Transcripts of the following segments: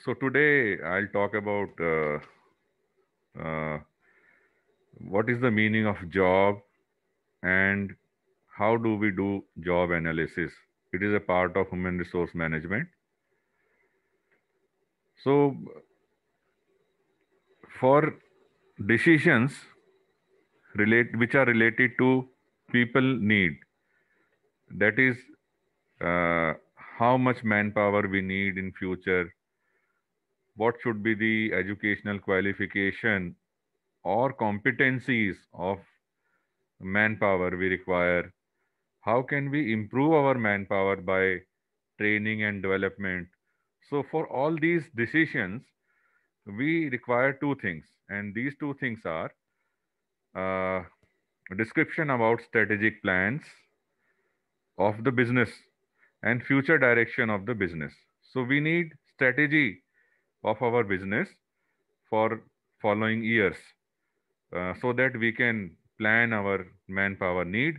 so today I'll talk about uh, uh, what is the meaning of job and how do we do job analysis. It is a part of human resource management. So for decisions relate which are related to people need, that is uh, how much manpower we need in future, what should be the educational qualification or competencies of manpower we require how can we improve our manpower by training and development so for all these decisions we require two things and these two things are uh, description about strategic plans of the business and future direction of the business so we need strategy of our business for following years uh, so that we can plan our manpower need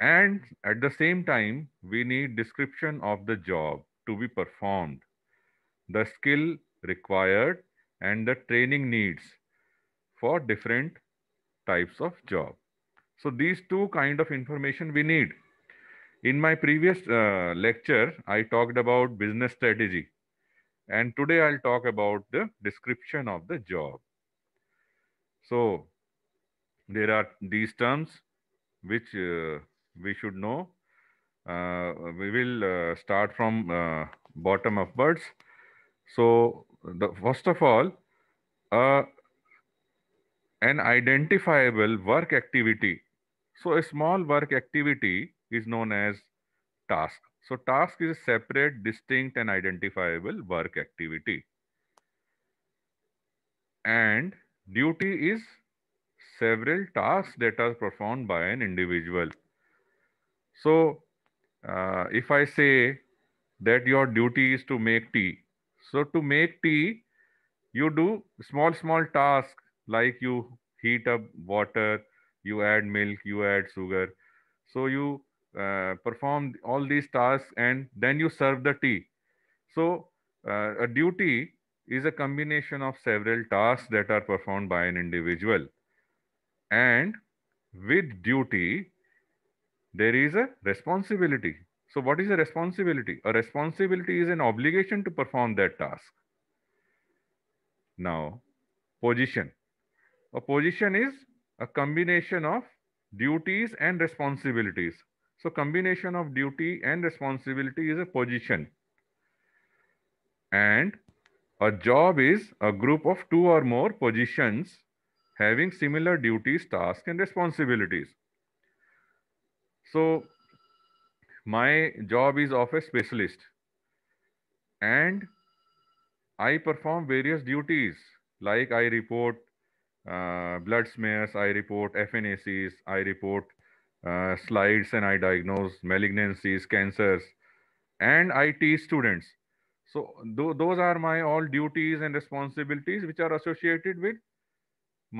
and at the same time we need description of the job to be performed the skill required and the training needs for different types of job so these two kind of information we need in my previous uh, lecture i talked about business strategy and today I'll talk about the description of the job. So there are these terms which uh, we should know. Uh, we will uh, start from uh, bottom upwards. So the first of all, uh, an identifiable work activity. So a small work activity is known as task. So task is a separate, distinct and identifiable work activity. And duty is several tasks that are performed by an individual. So uh, if I say that your duty is to make tea, so to make tea, you do small, small tasks like you heat up water, you add milk, you add sugar. So you uh, perform all these tasks and then you serve the tea. So uh, a duty is a combination of several tasks that are performed by an individual. And with duty, there is a responsibility. So what is a responsibility? A responsibility is an obligation to perform that task. Now, position. A position is a combination of duties and responsibilities. So combination of duty and responsibility is a position. And a job is a group of two or more positions having similar duties, tasks, and responsibilities. So my job is of a specialist and I perform various duties like I report uh, blood smears, I report FNACs, I report uh, slides and I diagnose malignancies, cancers, and I teach students. So th those are my all duties and responsibilities which are associated with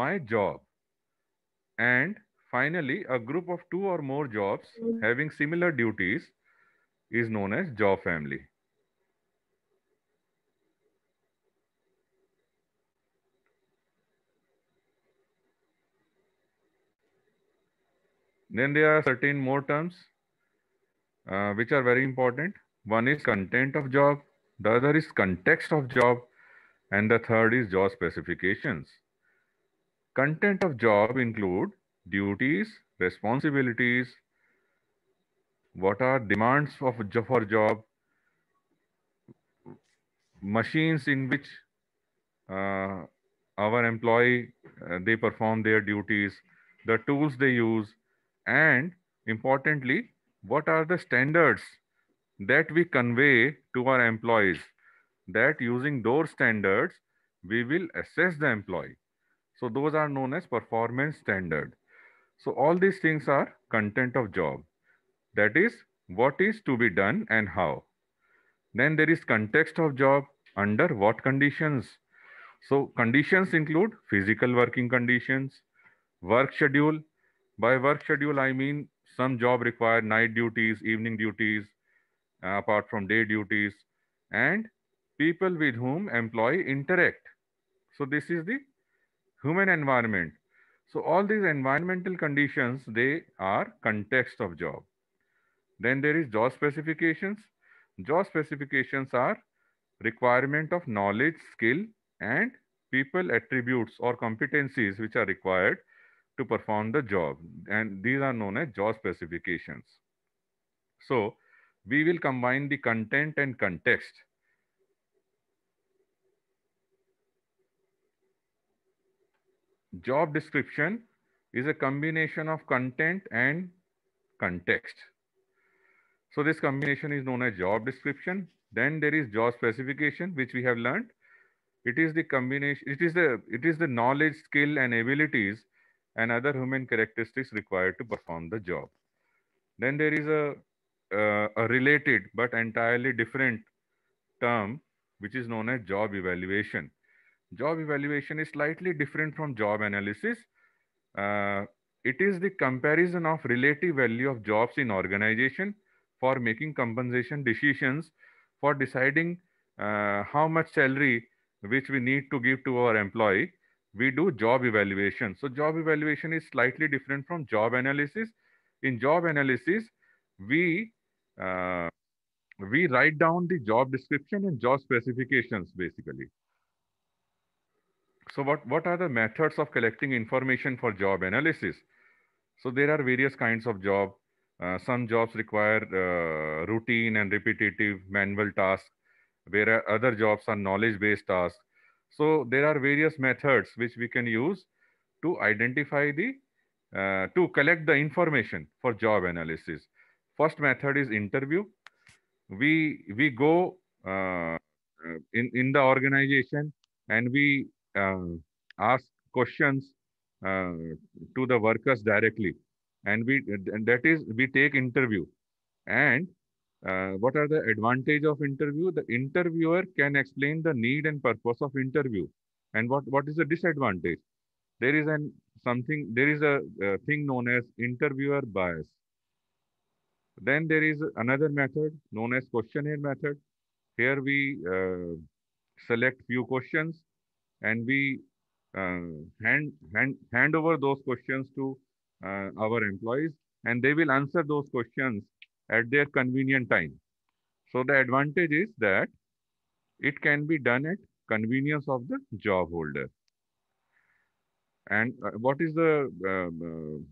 my job. And finally, a group of two or more jobs mm. having similar duties is known as job family. Then there are certain more terms uh, which are very important. One is content of job, the other is context of job, and the third is job specifications. Content of job include duties, responsibilities, what are demands of for job, machines in which uh, our employee, uh, they perform their duties, the tools they use, and importantly, what are the standards that we convey to our employees that using those standards, we will assess the employee. So those are known as performance standard. So all these things are content of job. That is what is to be done and how. Then there is context of job under what conditions. So conditions include physical working conditions, work schedule, by work schedule, I mean some job require night duties, evening duties, uh, apart from day duties, and people with whom employee interact. So this is the human environment. So all these environmental conditions, they are context of job. Then there is job specifications. Job specifications are requirement of knowledge, skill, and people attributes or competencies which are required to perform the job. And these are known as job specifications. So we will combine the content and context. Job description is a combination of content and context. So this combination is known as job description. Then there is job specification, which we have learned. It is the combination, it is the, it is the knowledge, skill and abilities and other human characteristics required to perform the job. Then there is a, uh, a related but entirely different term which is known as job evaluation. Job evaluation is slightly different from job analysis. Uh, it is the comparison of relative value of jobs in organization for making compensation decisions for deciding uh, how much salary which we need to give to our employee we do job evaluation. So job evaluation is slightly different from job analysis. In job analysis, we uh, we write down the job description and job specifications basically. So what, what are the methods of collecting information for job analysis? So there are various kinds of job. Uh, some jobs require uh, routine and repetitive manual tasks, where other jobs are knowledge-based tasks. So there are various methods which we can use to identify the, uh, to collect the information for job analysis. First method is interview. We, we go uh, uh in, in the organization and we uh, ask questions uh, to the workers directly. And we, and that is, we take interview and uh, what are the advantage of interview? The interviewer can explain the need and purpose of interview. And what, what is the disadvantage? There is an something, there is a, a thing known as interviewer bias. Then there is another method known as questionnaire method. Here we uh, select few questions and we uh, hand, hand, hand over those questions to uh, our employees and they will answer those questions at their convenient time. So the advantage is that it can be done at convenience of the job holder. And uh, what is the um,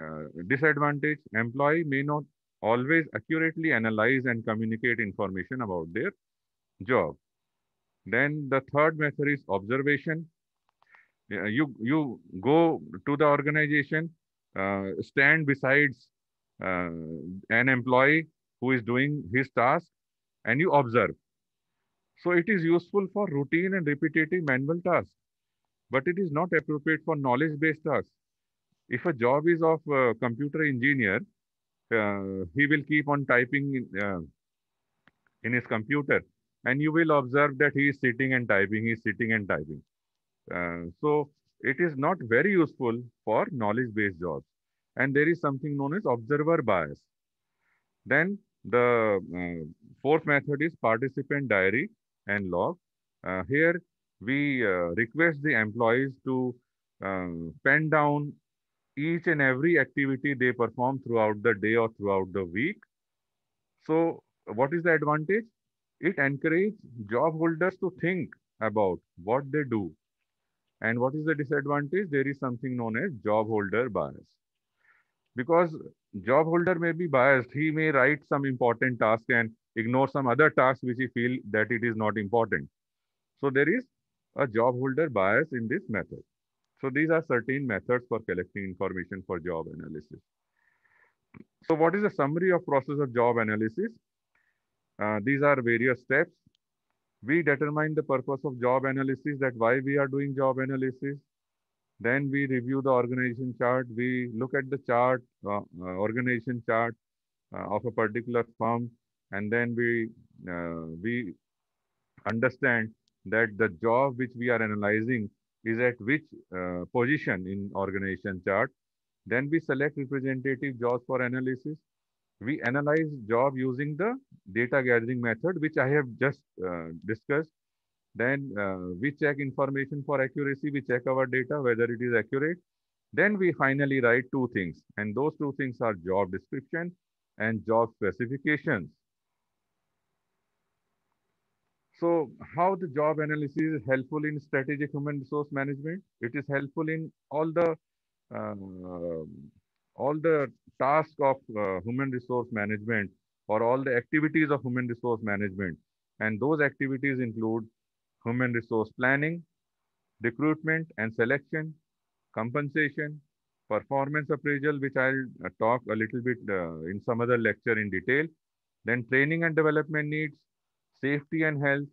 uh, uh, disadvantage? Employee may not always accurately analyze and communicate information about their job. Then the third method is observation. You, you go to the organization, uh, stand besides uh, an employee who is doing his task and you observe. So it is useful for routine and repetitive manual tasks, but it is not appropriate for knowledge-based tasks. If a job is of a computer engineer, uh, he will keep on typing in, uh, in, his computer and you will observe that he is sitting and typing, he is sitting and typing. Uh, so it is not very useful for knowledge-based jobs and there is something known as observer bias. Then the uh, fourth method is participant diary and log. Uh, here we uh, request the employees to um, pen down each and every activity they perform throughout the day or throughout the week. So what is the advantage? It encourages job holders to think about what they do. And what is the disadvantage? There is something known as job holder bias because job holder may be biased he may write some important task and ignore some other tasks which he feel that it is not important so there is a job holder bias in this method so these are certain methods for collecting information for job analysis so what is the summary of process of job analysis uh, these are various steps we determine the purpose of job analysis that why we are doing job analysis then we review the organization chart. We look at the chart, uh, uh organization chart uh, of a particular firm. And then we, uh, we understand that the job which we are analyzing is at which uh, position in organization chart. Then we select representative jobs for analysis we analyze job using the data gathering method which i have just uh, discussed then uh, we check information for accuracy. We check our data, whether it is accurate. Then we finally write two things. And those two things are job description and job specifications. So how the job analysis is helpful in strategic human resource management? It is helpful in all the uh, all the task of uh, human resource management or all the activities of human resource management. And those activities include human resource planning, recruitment and selection, compensation, performance appraisal, which I'll uh, talk a little bit uh, in some other lecture in detail. Then training and development needs, safety and health,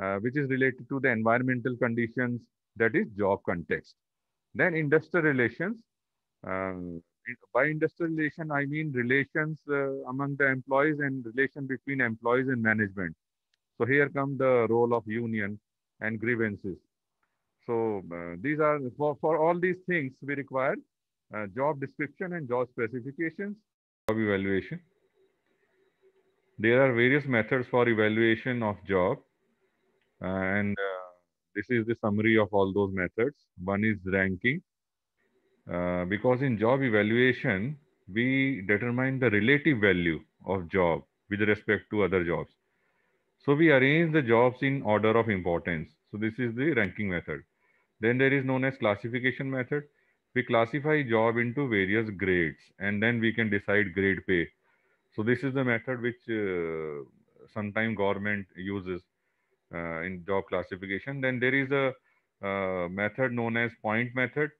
uh, which is related to the environmental conditions, that is job context. Then industrial relations. Uh, by industrial relation, I mean relations uh, among the employees and relation between employees and management. So here come the role of union and grievances. So uh, these are, for, for all these things, we require uh, job description and job specifications of evaluation. There are various methods for evaluation of job. Uh, and uh, this is the summary of all those methods. One is ranking. Uh, because in job evaluation, we determine the relative value of job with respect to other jobs. So we arrange the jobs in order of importance. So this is the ranking method. Then there is known as classification method. We classify job into various grades and then we can decide grade pay. So this is the method which uh, sometime government uses uh, in job classification. Then there is a uh, method known as point method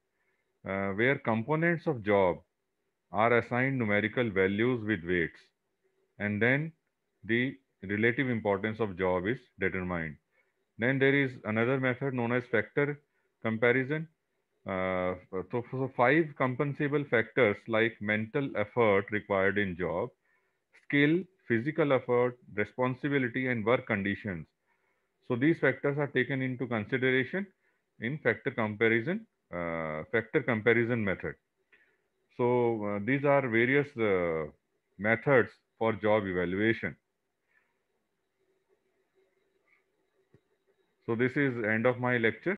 uh, where components of job are assigned numerical values with weights and then the relative importance of job is determined. Then there is another method known as factor comparison. Uh, so, so five compensable factors like mental effort required in job, skill, physical effort, responsibility, and work conditions. So these factors are taken into consideration in factor comparison, uh, factor comparison method. So uh, these are various uh, methods for job evaluation. So this is end of my lecture.